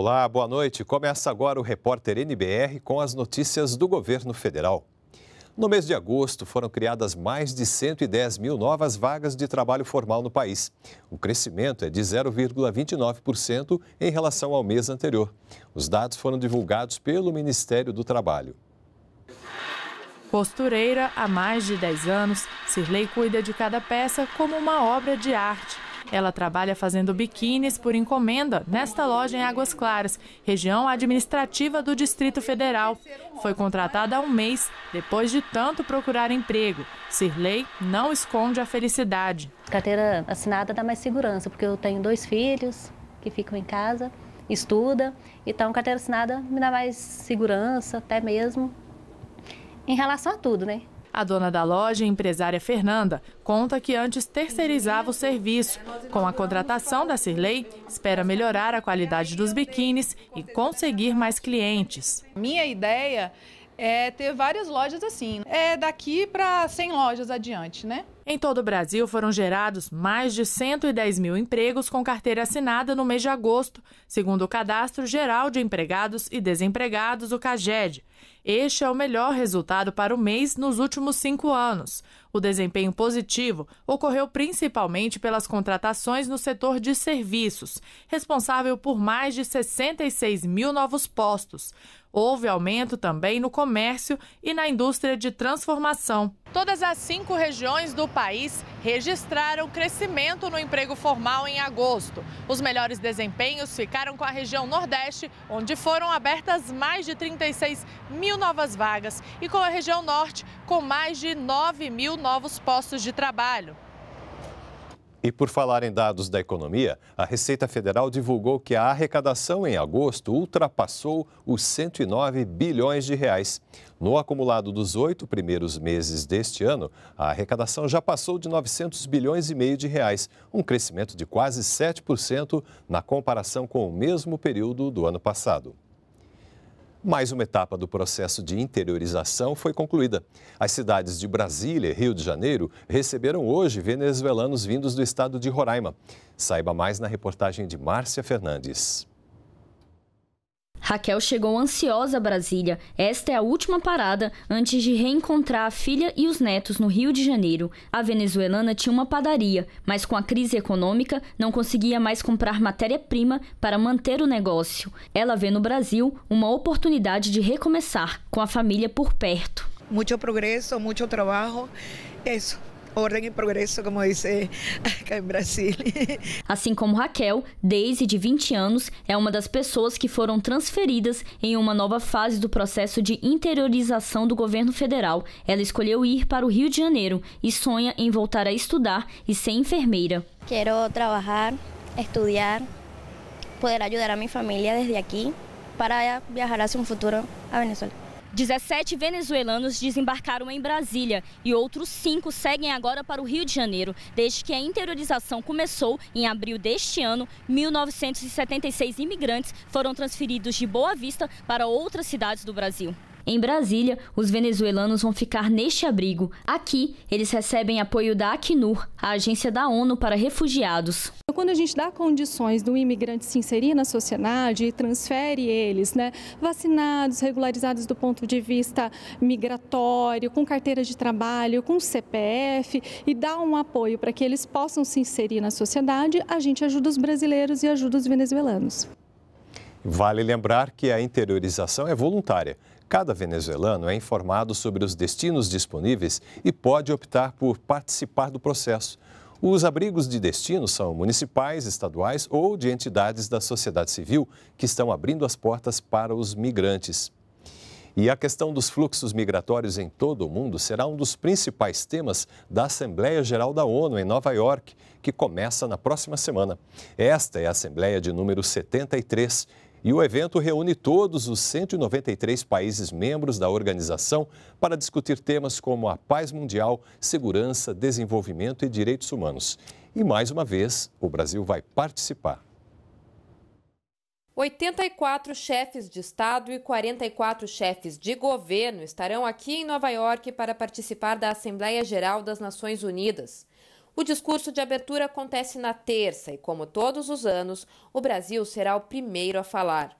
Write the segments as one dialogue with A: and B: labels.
A: Olá, boa noite. Começa agora o repórter NBR com as notícias do governo federal. No mês de agosto, foram criadas mais de 110 mil novas vagas de trabalho formal no país. O crescimento é de 0,29% em relação ao mês anterior. Os dados foram divulgados pelo Ministério do Trabalho.
B: Costureira há mais de 10 anos, Cirlei cuida de cada peça como uma obra de arte ela trabalha fazendo biquínis por encomenda nesta loja em Águas Claras, região administrativa do Distrito Federal. Foi contratada há um mês, depois de tanto procurar emprego. Sirley não esconde a felicidade.
C: Carteira assinada dá mais segurança, porque eu tenho dois filhos que ficam em casa, estuda, então carteira assinada me dá mais segurança, até mesmo em
B: relação a tudo, né? A dona da loja, empresária Fernanda, conta que antes terceirizava o serviço. Com a contratação da Cirlei, espera melhorar a qualidade dos biquínis e conseguir mais clientes. Minha ideia é ter várias lojas assim. É daqui para 100 lojas adiante, né? Em todo o Brasil foram gerados mais de 110 mil empregos com carteira assinada no mês de agosto, segundo o Cadastro Geral de Empregados e Desempregados, o CAGED. Este é o melhor resultado para o mês nos últimos cinco anos. O desempenho positivo ocorreu principalmente pelas contratações no setor de serviços, responsável por mais de 66 mil novos postos. Houve aumento também no comércio e na indústria de transformação. Todas as cinco regiões do país registraram crescimento no emprego formal em agosto. Os melhores desempenhos ficaram com a região Nordeste, onde foram abertas mais de 36 mil novas vagas, e com a região Norte, com mais de 9 mil novos postos de trabalho.
A: E por falar em dados da economia, a Receita Federal divulgou que a arrecadação em agosto ultrapassou os 109 bilhões de reais. No acumulado dos oito primeiros meses deste ano, a arrecadação já passou de 900 bilhões e meio de reais, um crescimento de quase 7% na comparação com o mesmo período do ano passado. Mais uma etapa do processo de interiorização foi concluída. As cidades de Brasília e Rio de Janeiro receberam hoje venezuelanos vindos do estado de Roraima. Saiba mais na reportagem de Márcia Fernandes.
C: Raquel chegou ansiosa a Brasília. Esta é a última parada antes de reencontrar a filha e os netos no Rio de Janeiro. A venezuelana tinha uma padaria, mas com a crise econômica não conseguia mais comprar matéria-prima para manter o negócio. Ela vê no Brasil uma oportunidade de recomeçar com a família por perto. Muito progresso, muito trabalho, isso ordem e progresso, como disse aqui em Brasília. Assim como Raquel, Daisy, de 20 anos, é uma das pessoas que foram transferidas em uma nova fase do processo de interiorização do governo federal. Ela escolheu ir para o Rio de Janeiro e sonha em voltar a estudar e ser enfermeira. Quero trabalhar, estudar, poder ajudar a minha família desde aqui para viajar hacia um futuro a Venezuela. 17 venezuelanos desembarcaram em Brasília e outros cinco seguem agora para o Rio de Janeiro. Desde que a interiorização começou, em abril deste ano, 1.976 imigrantes foram transferidos de Boa Vista para outras cidades do Brasil. Em Brasília, os venezuelanos vão ficar neste abrigo. Aqui, eles recebem apoio da Acnur, a agência da ONU para refugiados. Então, quando a gente dá condições do imigrante se inserir na sociedade e transfere eles, né, vacinados, regularizados do ponto de vista migratório, com carteira de trabalho, com CPF e dá um apoio para que eles possam se inserir na sociedade, a gente ajuda os brasileiros e ajuda
A: os venezuelanos. Vale lembrar que a interiorização é voluntária Cada venezuelano é informado sobre os destinos disponíveis e pode optar por participar do processo. Os abrigos de destino são municipais, estaduais ou de entidades da sociedade civil que estão abrindo as portas para os migrantes. E a questão dos fluxos migratórios em todo o mundo será um dos principais temas da Assembleia Geral da ONU em Nova York, que começa na próxima semana. Esta é a Assembleia de número 73 e o evento reúne todos os 193 países membros da organização para discutir temas como a paz mundial, segurança, desenvolvimento e direitos humanos. E mais uma vez, o Brasil vai participar.
D: 84 chefes de Estado e 44 chefes de governo estarão aqui em Nova York para participar da Assembleia Geral das Nações Unidas. O discurso de abertura acontece na terça e, como todos os anos, o Brasil será o primeiro a falar.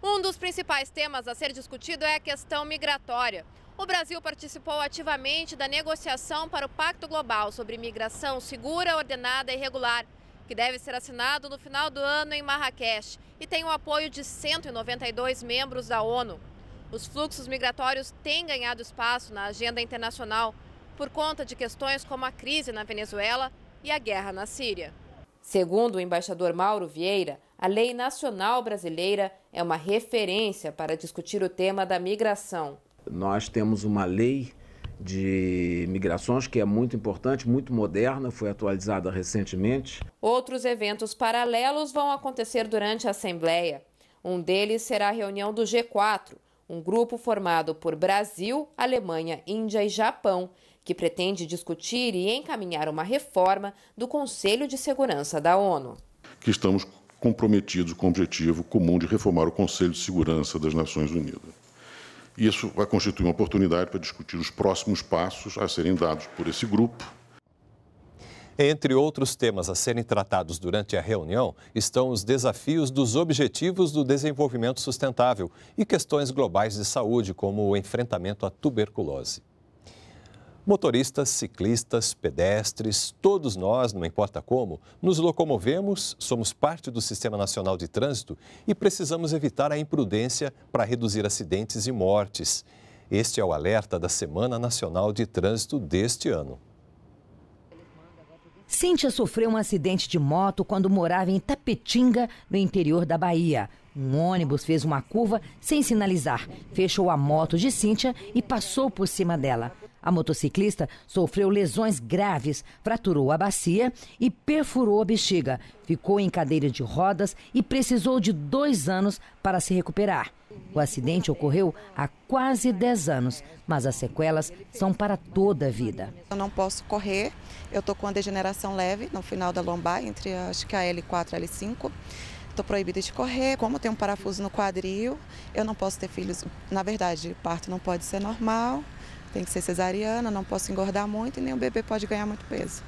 D: Um dos principais temas a ser discutido é a questão migratória. O Brasil participou ativamente da negociação para o Pacto Global sobre Migração Segura, Ordenada e Regular, que deve ser assinado no final do ano em Marrakech e tem o apoio de 192 membros da ONU. Os fluxos migratórios têm ganhado espaço na agenda internacional por conta de questões como a crise na Venezuela e a guerra na Síria. Segundo o embaixador Mauro Vieira, a lei nacional brasileira é uma referência para discutir o tema da migração.
C: Nós temos uma lei de migrações que é muito importante, muito moderna, foi atualizada recentemente.
D: Outros eventos paralelos vão acontecer durante a Assembleia. Um deles será a reunião do G4, um grupo formado por Brasil, Alemanha, Índia e Japão, que pretende discutir e encaminhar uma reforma do Conselho de Segurança da ONU.
A: Que estamos comprometidos com o objetivo comum de reformar o Conselho de Segurança das Nações Unidas. Isso vai constituir uma oportunidade para discutir os próximos passos a serem dados por esse grupo entre outros temas a serem tratados durante a reunião estão os desafios dos Objetivos do Desenvolvimento Sustentável e questões globais de saúde, como o enfrentamento à tuberculose. Motoristas, ciclistas, pedestres, todos nós, não importa como, nos locomovemos, somos parte do Sistema Nacional de Trânsito e precisamos evitar a imprudência para reduzir acidentes e mortes. Este é o alerta da Semana Nacional de Trânsito deste ano.
E: Cíntia sofreu um acidente de moto quando morava em Tapetinga, no interior da Bahia. Um ônibus fez uma curva sem sinalizar, fechou a moto de Cíntia e passou por cima dela. A motociclista sofreu lesões graves, fraturou a bacia e perfurou a bexiga. Ficou em cadeira de rodas e precisou de dois anos para se recuperar. O acidente ocorreu há quase 10 anos, mas as sequelas são para toda a vida.
D: Eu não posso correr, eu estou com uma degeneração leve no final da lombar, entre acho que a L4 e a L5 estou proibida de correr, como tem um parafuso no quadril, eu não posso ter filhos. Na verdade,
E: parto não pode ser normal. Tem que ser cesariana, não posso engordar muito e nem o bebê pode ganhar muito peso.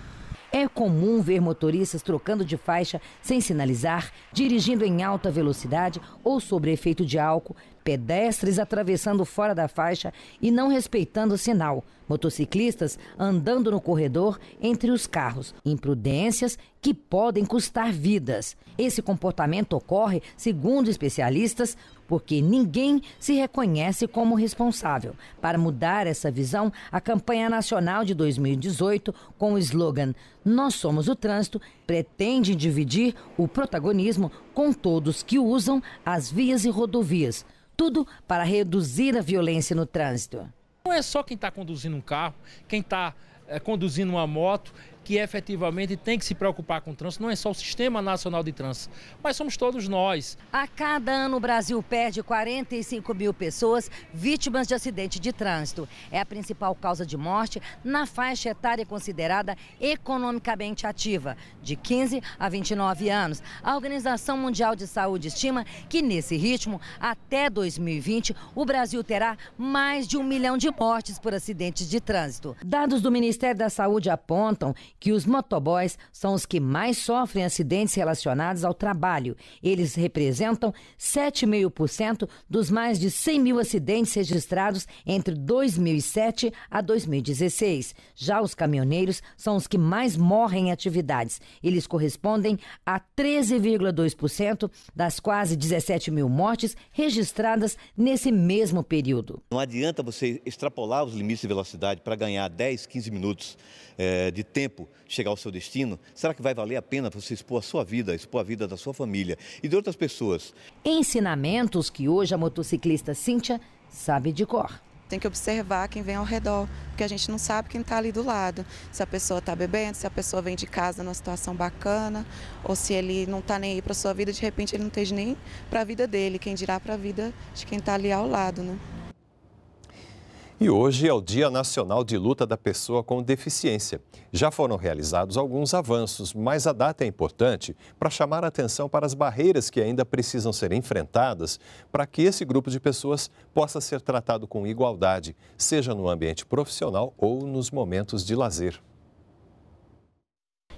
E: É comum ver motoristas trocando de faixa sem sinalizar, dirigindo em alta velocidade ou sobre efeito de álcool, pedestres atravessando fora da faixa e não respeitando o sinal, motociclistas andando no corredor entre os carros, imprudências que podem custar vidas. Esse comportamento ocorre, segundo especialistas, porque ninguém se reconhece como responsável. Para mudar essa visão, a campanha nacional de 2018, com o slogan Nós Somos o Trânsito, pretende dividir o protagonismo com todos que usam as vias e rodovias tudo para reduzir a violência no trânsito.
F: Não é só quem está conduzindo um carro, quem está é, conduzindo uma moto que efetivamente tem que se preocupar com o trânsito, não é só o Sistema Nacional de Trânsito, mas somos todos nós.
E: A cada ano o Brasil perde 45 mil pessoas vítimas de acidente de trânsito. É a principal causa de morte na faixa etária considerada economicamente ativa, de 15 a 29 anos. A Organização Mundial de Saúde estima que nesse ritmo, até 2020, o Brasil terá mais de um milhão de mortes por acidentes de trânsito. Dados do Ministério Ministério da Saúde apontam que os motoboys são os que mais sofrem acidentes relacionados ao trabalho. Eles representam 7,5% dos mais de 100 mil acidentes registrados entre 2007 a 2016. Já os caminhoneiros são os que mais morrem em atividades. Eles correspondem a 13,2% das quase 17 mil mortes registradas nesse mesmo período. Não
A: adianta você extrapolar os limites de velocidade para ganhar 10, 15 minutos minutos é, de tempo chegar ao seu destino, será que vai valer a pena você expor a sua vida, expor a vida da sua família
E: e de outras pessoas? Ensinamentos que hoje a motociclista Cíntia sabe de cor
D: tem que observar quem vem ao redor, porque a gente não sabe quem está ali do lado. Se a pessoa está bebendo, se a pessoa vem de casa numa situação bacana, ou se ele não está nem aí para a sua vida, de repente ele não esteja nem para a vida dele, quem dirá para a vida de quem está ali ao lado, né?
A: E hoje é o Dia Nacional de Luta da Pessoa com Deficiência. Já foram realizados alguns avanços, mas a data é importante para chamar a atenção para as barreiras que ainda precisam ser enfrentadas para que esse grupo de pessoas possa ser tratado com igualdade, seja no ambiente profissional ou nos momentos de lazer.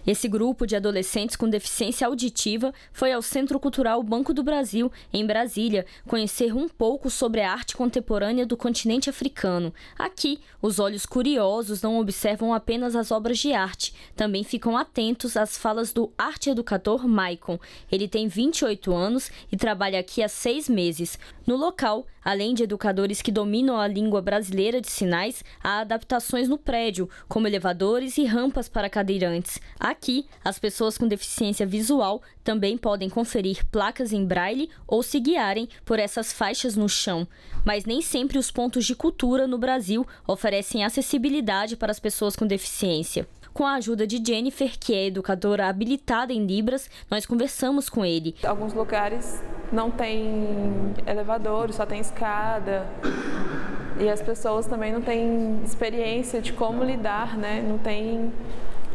C: Esse grupo de adolescentes com deficiência auditiva foi ao Centro Cultural Banco do Brasil, em Brasília, conhecer um pouco sobre a arte contemporânea do continente africano. Aqui, os olhos curiosos não observam apenas as obras de arte, também ficam atentos às falas do arte educador Maicon. Ele tem 28 anos e trabalha aqui há seis meses. No local, além de educadores que dominam a língua brasileira de sinais, há adaptações no prédio, como elevadores e rampas para cadeirantes. Aqui, as pessoas com deficiência visual também podem conferir placas em braille ou se guiarem por essas faixas no chão. Mas nem sempre os pontos de cultura no Brasil oferecem acessibilidade para as pessoas com deficiência. Com a ajuda de Jennifer, que é educadora habilitada em Libras, nós conversamos com ele. Alguns lugares não tem elevador, só tem escada. E as pessoas também não têm experiência de como lidar, né? Não tem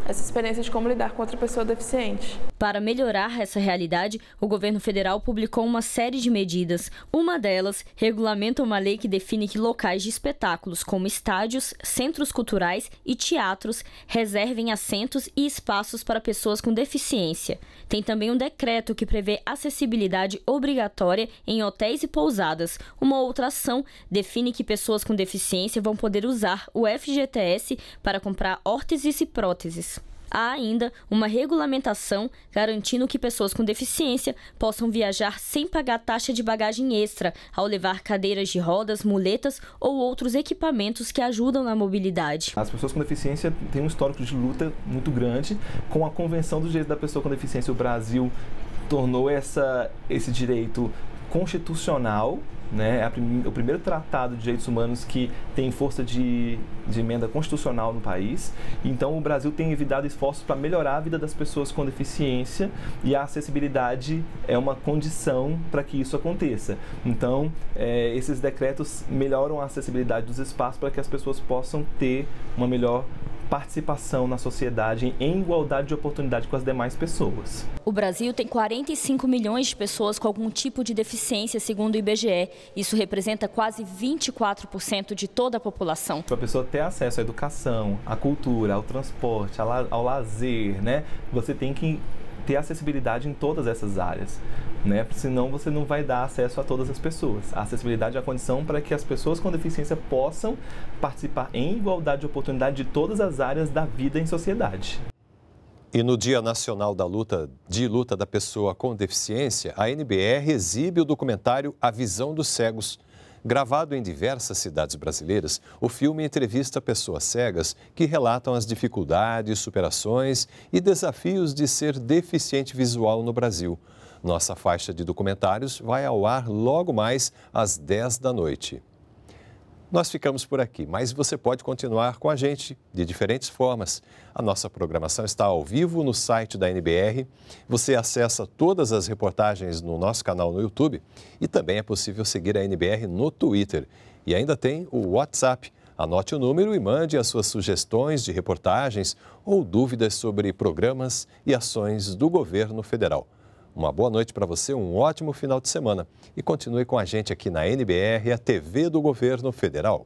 C: essa experiência de como lidar com outra pessoa deficiente. Para melhorar essa realidade, o governo federal publicou uma série de medidas. Uma delas regulamenta uma lei que define que locais de espetáculos, como estádios, centros culturais e teatros, reservem assentos e espaços para pessoas com deficiência. Tem também um decreto que prevê acessibilidade obrigatória em hotéis e pousadas. Uma outra ação define que pessoas com deficiência vão poder usar o FGTS para comprar órteses e próteses. Há ainda uma regulamentação garantindo que pessoas com deficiência possam viajar sem pagar taxa de bagagem extra ao levar cadeiras de rodas, muletas ou outros equipamentos que ajudam na mobilidade.
F: As pessoas com deficiência têm um histórico de luta muito grande com a Convenção dos Direitos da Pessoa com Deficiência. O Brasil tornou essa, esse direito constitucional, né? É prim o primeiro tratado de direitos humanos que tem força de, de emenda constitucional no país. Então, o Brasil tem evitado esforços para melhorar a vida das pessoas com deficiência e a acessibilidade é uma condição para que isso aconteça. Então, é, esses decretos melhoram a acessibilidade dos espaços para que as pessoas possam ter uma melhor participação na sociedade em igualdade de oportunidade com as demais pessoas.
C: O Brasil tem 45 milhões de pessoas com algum tipo de deficiência, segundo o IBGE. Isso representa quase 24% de toda a população. Para
F: tipo, a pessoa ter acesso à educação, à cultura, ao transporte, ao lazer, né? Você tem que ter acessibilidade em todas essas áreas, né? Senão você não vai dar acesso a todas as pessoas. A acessibilidade é a condição para que as pessoas com deficiência possam participar em igualdade de oportunidade de todas as áreas da vida em sociedade.
A: E no Dia Nacional da Luta de Luta da Pessoa com Deficiência, a NBR exibe o documentário A Visão dos Cegos Gravado em diversas cidades brasileiras, o filme entrevista pessoas cegas que relatam as dificuldades, superações e desafios de ser deficiente visual no Brasil. Nossa faixa de documentários vai ao ar logo mais às 10 da noite. Nós ficamos por aqui, mas você pode continuar com a gente de diferentes formas. A nossa programação está ao vivo no site da NBR. Você acessa todas as reportagens no nosso canal no YouTube e também é possível seguir a NBR no Twitter. E ainda tem o WhatsApp. Anote o número e mande as suas sugestões de reportagens ou dúvidas sobre programas e ações do governo federal. Uma boa noite para você, um ótimo final de semana e continue com a gente aqui na NBR, a TV do Governo Federal.